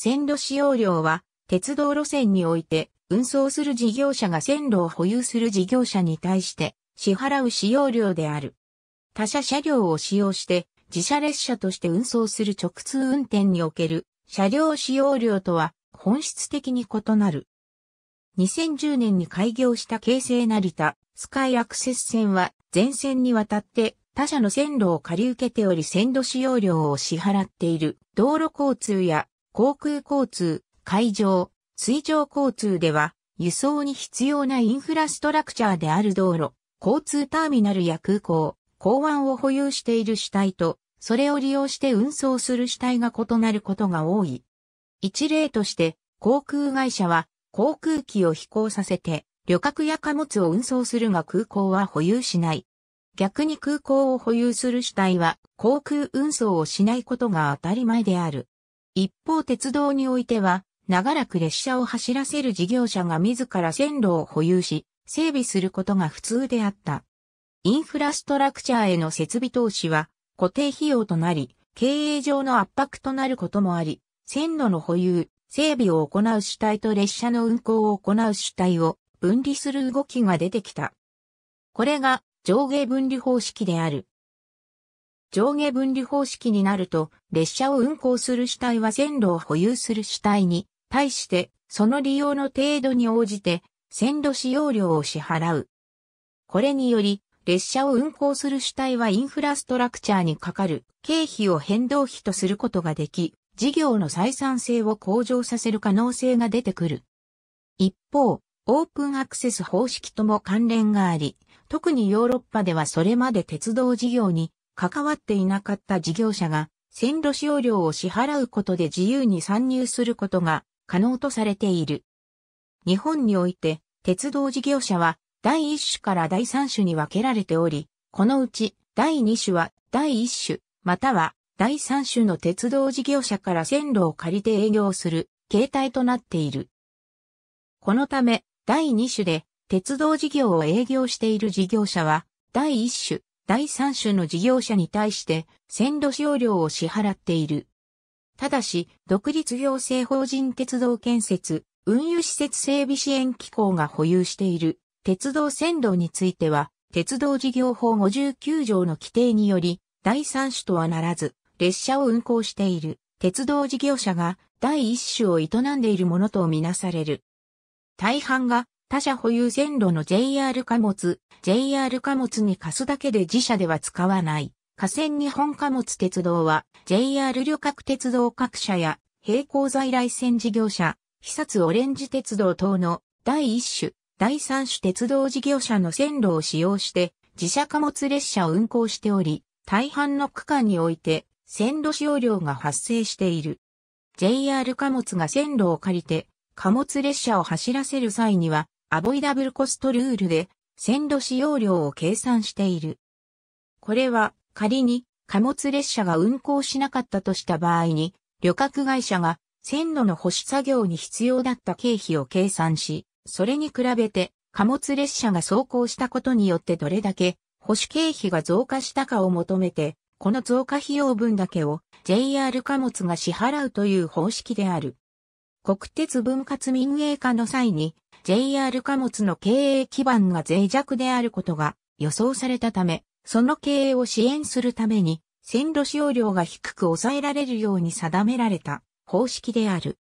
線路使用料は、鉄道路線において、運送する事業者が線路を保有する事業者に対して、支払う使用料である。他社車両を使用して、自社列車として運送する直通運転における、車両使用料とは、本質的に異なる。2010年に開業した京成成田、スカイアクセス線は、全線にわたって、他社の線路を借り受けており線路使用料を支払っている道路交通や航空交通、海上、水上交通では、輸送に必要なインフラストラクチャーである道路、交通ターミナルや空港、港湾を保有している主体と、それを利用して運送する主体が異なることが多い。一例として、航空会社は航空機を飛行させて、旅客や貨物を運送するが空港は保有しない。逆に空港を保有する主体は航空運送をしないことが当たり前である。一方鉄道においては、長らく列車を走らせる事業者が自ら線路を保有し、整備することが普通であった。インフラストラクチャーへの設備投資は固定費用となり、経営上の圧迫となることもあり、線路の保有、整備を行う主体と列車の運行を行う主体を分離する動きが出てきた。これが上下分離方式である。上下分離方式になると、列車を運行する主体は線路を保有する主体に、対して、その利用の程度に応じて、線路使用料を支払う。これにより、列車を運行する主体はインフラストラクチャーにかかる経費を変動費とすることができ、事業の採算性を向上させる可能性が出てくる。一方、オープンアクセス方式とも関連があり、特にヨーロッパではそれまで鉄道事業に関わっていなかった事業者が線路使用料を支払うことで自由に参入することが可能とされている。日本において鉄道事業者は第1種から第3種に分けられており、このうち第2種は第1種または第3種の鉄道事業者から線路を借りて営業する形態となっている。このため第2種で鉄道事業を営業している事業者は第1種第三種の事業者に対して線路使用料を支払っている。ただし、独立行政法人鉄道建設、運輸施設整備支援機構が保有している鉄道線路については、鉄道事業法59条の規定により、第三種とはならず、列車を運行している鉄道事業者が第一種を営んでいるものとみなされる。大半が他社保有線路の JR 貨物、JR 貨物に貸すだけで自社では使わない。河川日本貨物鉄道は JR 旅客鉄道各社や並行在来線事業者、被殺オレンジ鉄道等の第一種、第三種鉄道事業者の線路を使用して自社貨物列車を運行しており、大半の区間において線路使用料が発生している。JR 貨物が線路を借りて貨物列車を走らせる際にはアボイダブルコストルールで線路使用量を計算している。これは仮に貨物列車が運行しなかったとした場合に旅客会社が線路の保守作業に必要だった経費を計算し、それに比べて貨物列車が走行したことによってどれだけ保守経費が増加したかを求めて、この増加費用分だけを JR 貨物が支払うという方式である。国鉄分割民営化の際に JR 貨物の経営基盤が脆弱であることが予想されたため、その経営を支援するために、線路使用量が低く抑えられるように定められた方式である。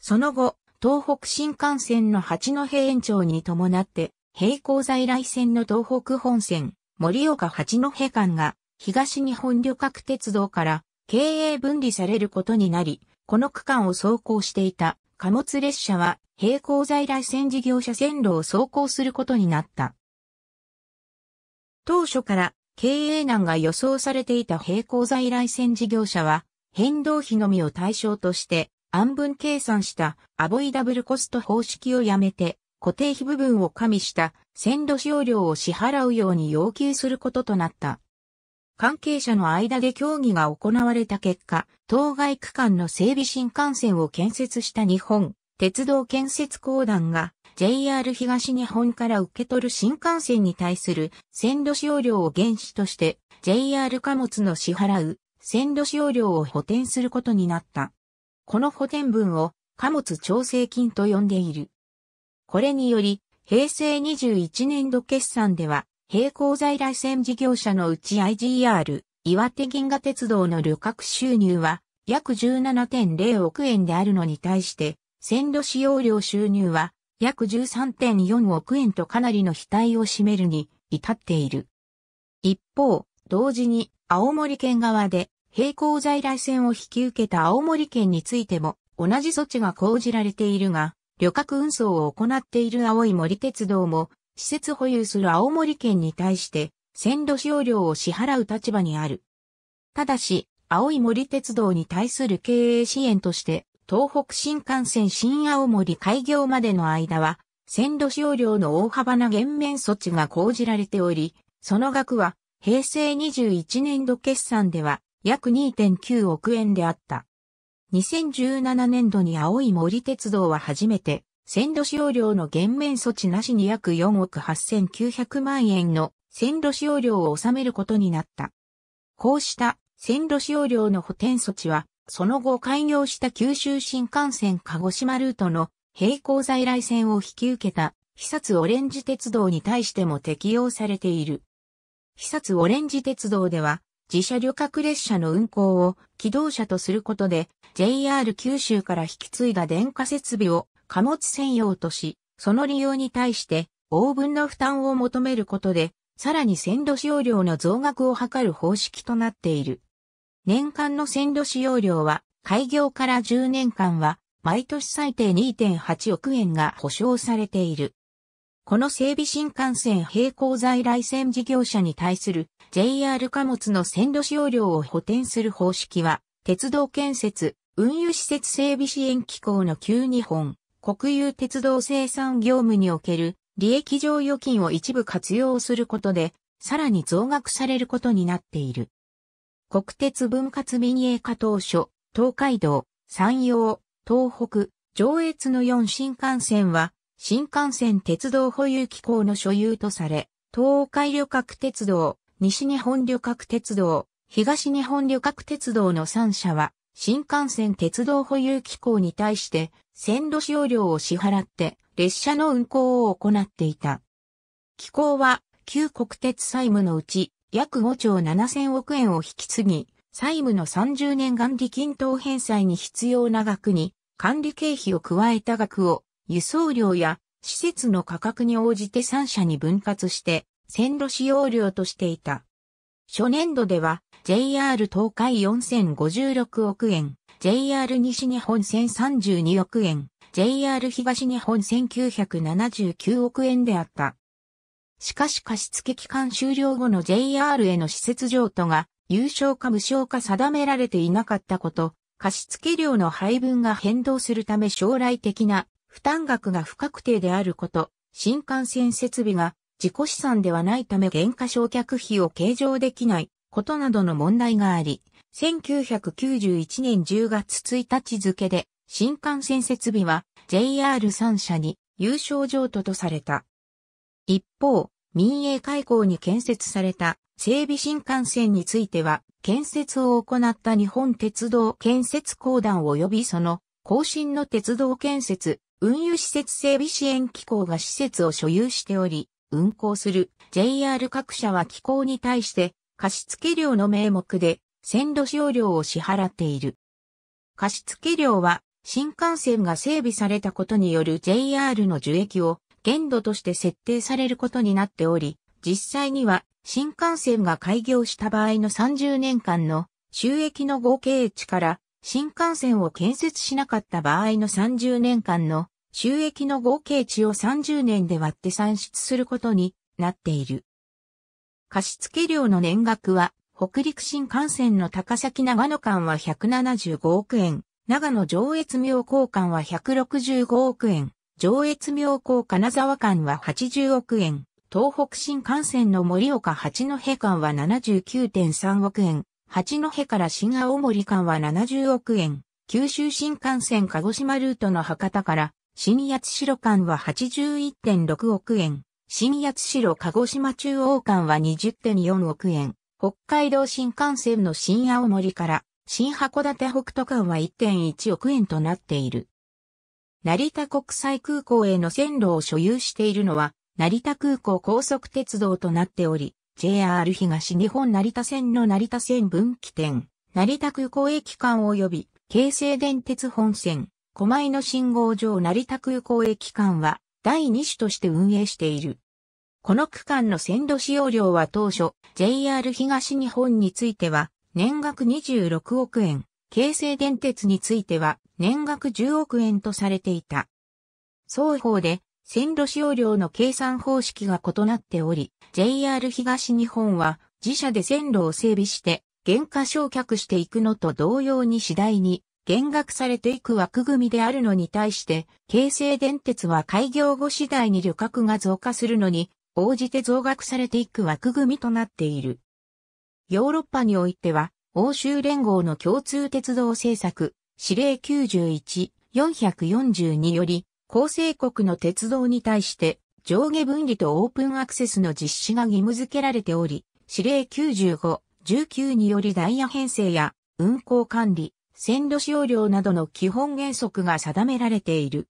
その後、東北新幹線の八戸延長に伴って、並行在来線の東北本線、盛岡八戸間が東日本旅客鉄道から経営分離されることになり、この区間を走行していた貨物列車は並行在来線事業者線路を走行することになった。当初から経営難が予想されていた並行在来線事業者は、変動費のみを対象として、安分計算したアボイダブルコスト方式をやめて、固定費部分を加味した線路使用料を支払うように要求することとなった。関係者の間で協議が行われた結果、当該区間の整備新幹線を建設した日本鉄道建設公団が JR 東日本から受け取る新幹線に対する線路使用料を原資として JR 貨物の支払う線路使用料を補填することになった。この補填分を貨物調整金と呼んでいる。これにより、平成21年度決算では、並行在来線事業者のうち IGR、岩手銀河鉄道の旅客収入は約17.0億円であるのに対して、線路使用料収入は約13.4億円とかなりの額を占めるに至っている。一方、同時に青森県側で並行在来線を引き受けた青森県についても同じ措置が講じられているが、旅客運送を行っている青い森鉄道も施設保有する青森県に対して線路使用料を支払う立場にある。ただし、青い森鉄道に対する経営支援として東北新幹線新青森開業までの間は、線路使用料の大幅な減免措置が講じられており、その額は平成21年度決算では約2.9億円であった。2017年度に青い森鉄道は初めて、線路使用料の減免措置なしに約4億8900万円の線路使用料を納めることになった。こうした線路使用料の補填措置は、その後開業した九州新幹線鹿児島ルートの並行在来線を引き受けた、久殺オレンジ鉄道に対しても適用されている。久殺オレンジ鉄道では、自社旅客列車の運行を機動車とすることで、JR 九州から引き継いだ電化設備を貨物専用とし、その利用に対して応分の負担を求めることで、さらに線路使用量の増額を図る方式となっている。年間の線路使用料は、開業から10年間は、毎年最低2.8億円が保証されている。この整備新幹線並行在来線事業者に対する JR 貨物の線路使用料を補填する方式は、鉄道建設、運輸施設整備支援機構の旧日本、国有鉄道生産業務における利益上預金を一部活用することで、さらに増額されることになっている。国鉄分割民営化当初、東海道、山陽、東北、上越の4新幹線は、新幹線鉄道保有機構の所有とされ、東海旅客鉄道、西日本旅客鉄道、東日本旅客鉄道の3社は、新幹線鉄道保有機構に対して、線路使用料を支払って、列車の運行を行っていた。機構は、旧国鉄債務のうち、約5兆7000億円を引き継ぎ、債務の30年元利均等返済に必要な額に管理経費を加えた額を輸送量や施設の価格に応じて3社に分割して線路使用料としていた。初年度では JR 東海4056億円、JR 西日本1032億円、JR 東日本1979億円であった。しかし貸付期間終了後の JR への施設譲渡が有償か無償か定められていなかったこと、貸付料の配分が変動するため将来的な負担額が不確定であること、新幹線設備が自己資産ではないため減価償却費を計上できないことなどの問題があり、1991年10月1日付で新幹線設備は JR3 社に有償譲渡とされた。一方、民営開港に建設された整備新幹線については、建設を行った日本鉄道建設公団及びその更新の鉄道建設、運輸施設整備支援機構が施設を所有しており、運行する JR 各社は機構に対して貸付料の名目で線路使用料を支払っている。貸付料は新幹線が整備されたことによる JR の受益を限度として設定されることになっており、実際には新幹線が開業した場合の30年間の収益の合計値から新幹線を建設しなかった場合の30年間の収益の合計値を30年で割って算出することになっている。貸付料の年額は北陸新幹線の高崎長野間は175億円、長野上越妙高間は165億円、上越妙高金沢間は80億円、東北新幹線の盛岡八戸間は79.3億円、八戸から新青森間は70億円、九州新幹線鹿児島ルートの博多から新八代間は81.6億円、新八代鹿児島中央間は20.4億円、北海道新幹線の新青森から新函館北斗間は1.1億円となっている。成田国際空港への線路を所有しているのは、成田空港高速鉄道となっており、JR 東日本成田線の成田線分岐点、成田空港駅間及び、京成電鉄本線、狛江の信号場成田空港駅間は、第2種として運営している。この区間の線路使用料は当初、JR 東日本については、年額26億円、京成電鉄については年額10億円とされていた。双方で線路使用料の計算方式が異なっており、JR 東日本は自社で線路を整備して減価償却していくのと同様に次第に減額されていく枠組みであるのに対して、京成電鉄は開業後次第に旅客が増加するのに応じて増額されていく枠組みとなっている。ヨーロッパにおいては、欧州連合の共通鉄道政策、指令91-442より、構成国の鉄道に対して上下分離とオープンアクセスの実施が義務付けられており、指令95、19によりダイヤ編成や運行管理、線路使用量などの基本原則が定められている。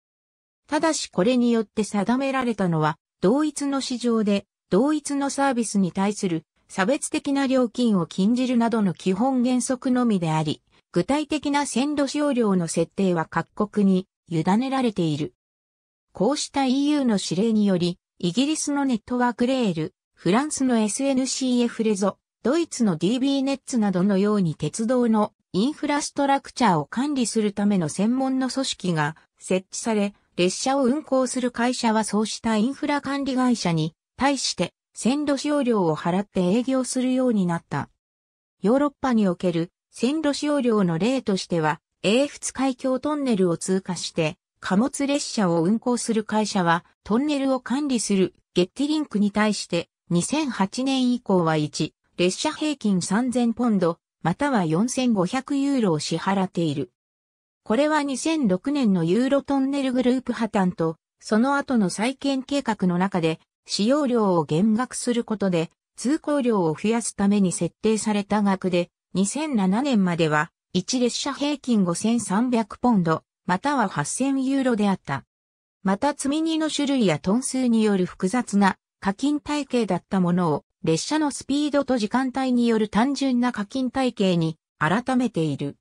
ただしこれによって定められたのは、同一の市場で同一のサービスに対する差別的な料金を禁じるなどの基本原則のみであり、具体的な線路使用料の設定は各国に委ねられている。こうした EU の指令により、イギリスのネットワークレール、フランスの SNCF レゾ、ドイツの DB ネッツなどのように鉄道のインフラストラクチャーを管理するための専門の組織が設置され、列車を運行する会社はそうしたインフラ管理会社に対して線路使用料を払って営業するようになった。ヨーロッパにおける線路使用料の例としては、英仏海峡トンネルを通過して、貨物列車を運行する会社は、トンネルを管理するゲッティリンクに対して、2008年以降は1、列車平均3000ポンド、または4500ユーロを支払っている。これは2006年のユーロトンネルグループ破綻と、その後の再建計画の中で使用量を減額することで、通行量を増やすために設定された額で、2007年までは、1列車平均5300ポンド、または8000ユーロであった。また積み荷の種類やトン数による複雑な課金体系だったものを、列車のスピードと時間帯による単純な課金体系に改めている。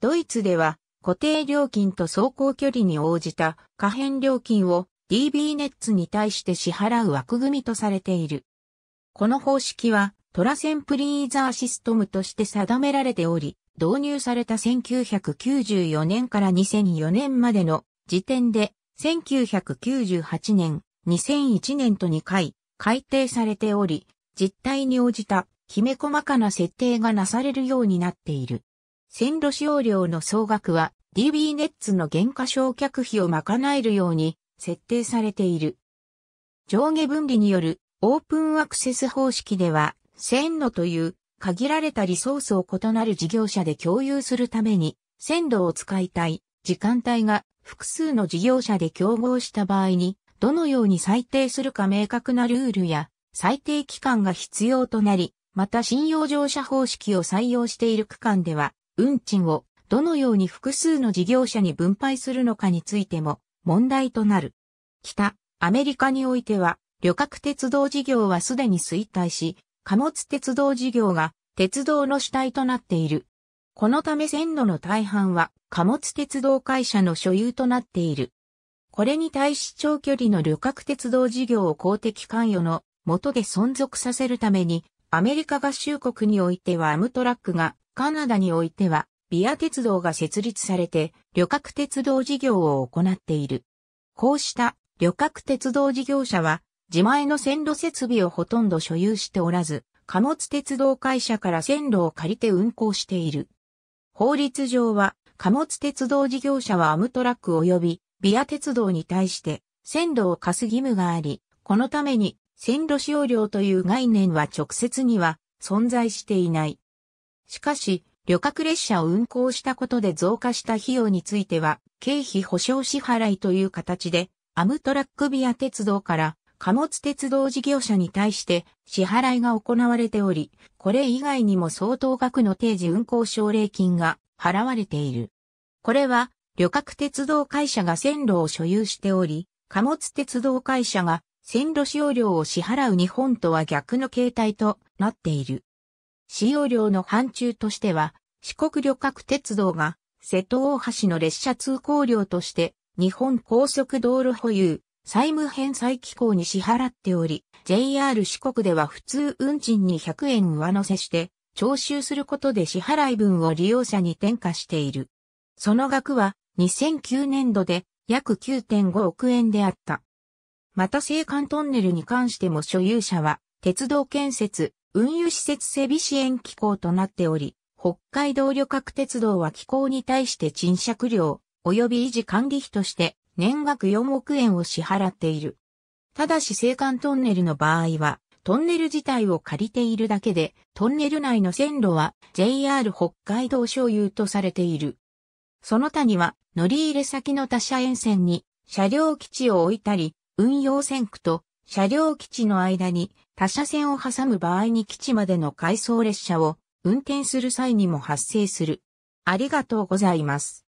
ドイツでは固定料金と走行距離に応じた可変料金を DB ネッツに対して支払う枠組みとされている。この方式はトラセンプリーザーシストムとして定められており、導入された1994年から2004年までの時点で、1998年、2001年と2回改定されており、実態に応じたきめ細かな設定がなされるようになっている。線路使用料の総額は DB ネッツの減価償却費を賄えるように設定されている。上下分離によるオープンアクセス方式では、線路という限られたリソースを異なる事業者で共有するために、線路を使いたい時間帯が複数の事業者で競合した場合に、どのように最定するか明確なルールや最定期間が必要となり、また信用乗車方式を採用している区間では、運賃をどのように複数の事業者に分配するのかについても問題となる。北、アメリカにおいては、旅客鉄道事業はすでに衰退し、貨物鉄道事業が鉄道の主体となっている。このため線路の大半は貨物鉄道会社の所有となっている。これに対し長距離の旅客鉄道事業を公的関与のとで存続させるために、アメリカ合衆国においてはアムトラックが、カナダにおいてはビア鉄道が設立されて、旅客鉄道事業を行っている。こうした旅客鉄道事業者は、自前の線路設備をほとんど所有しておらず、貨物鉄道会社から線路を借りて運行している。法律上は、貨物鉄道事業者はアムトラック及びビア鉄道に対して線路を貸す義務があり、このために線路使用料という概念は直接には存在していない。しかし、旅客列車を運行したことで増加した費用については、経費保証支払いという形で、アムトラックビア鉄道から貨物鉄道事業者に対して支払いが行われており、これ以外にも相当額の定時運行奨励金が払われている。これは、旅客鉄道会社が線路を所有しており、貨物鉄道会社が線路使用料を支払う日本とは逆の形態となっている。使用量の範疇としては、四国旅客鉄道が瀬戸大橋の列車通行料として、日本高速道路保有、債務返済機構に支払っており、JR 四国では普通運賃に100円上乗せして、徴収することで支払い分を利用者に転嫁している。その額は2009年度で約9.5億円であった。また青函トンネルに関しても所有者は、鉄道建設、運輸施設整備支援機構となっており、北海道旅客鉄道は機構に対して賃借料及び維持管理費として年額4億円を支払っている。ただし青函トンネルの場合は、トンネル自体を借りているだけで、トンネル内の線路は JR 北海道所有とされている。その他には、乗り入れ先の他社沿線に車両基地を置いたり、運用線区と車両基地の間に他社線を挟む場合に基地までの回送列車を運転する際にも発生する。ありがとうございます。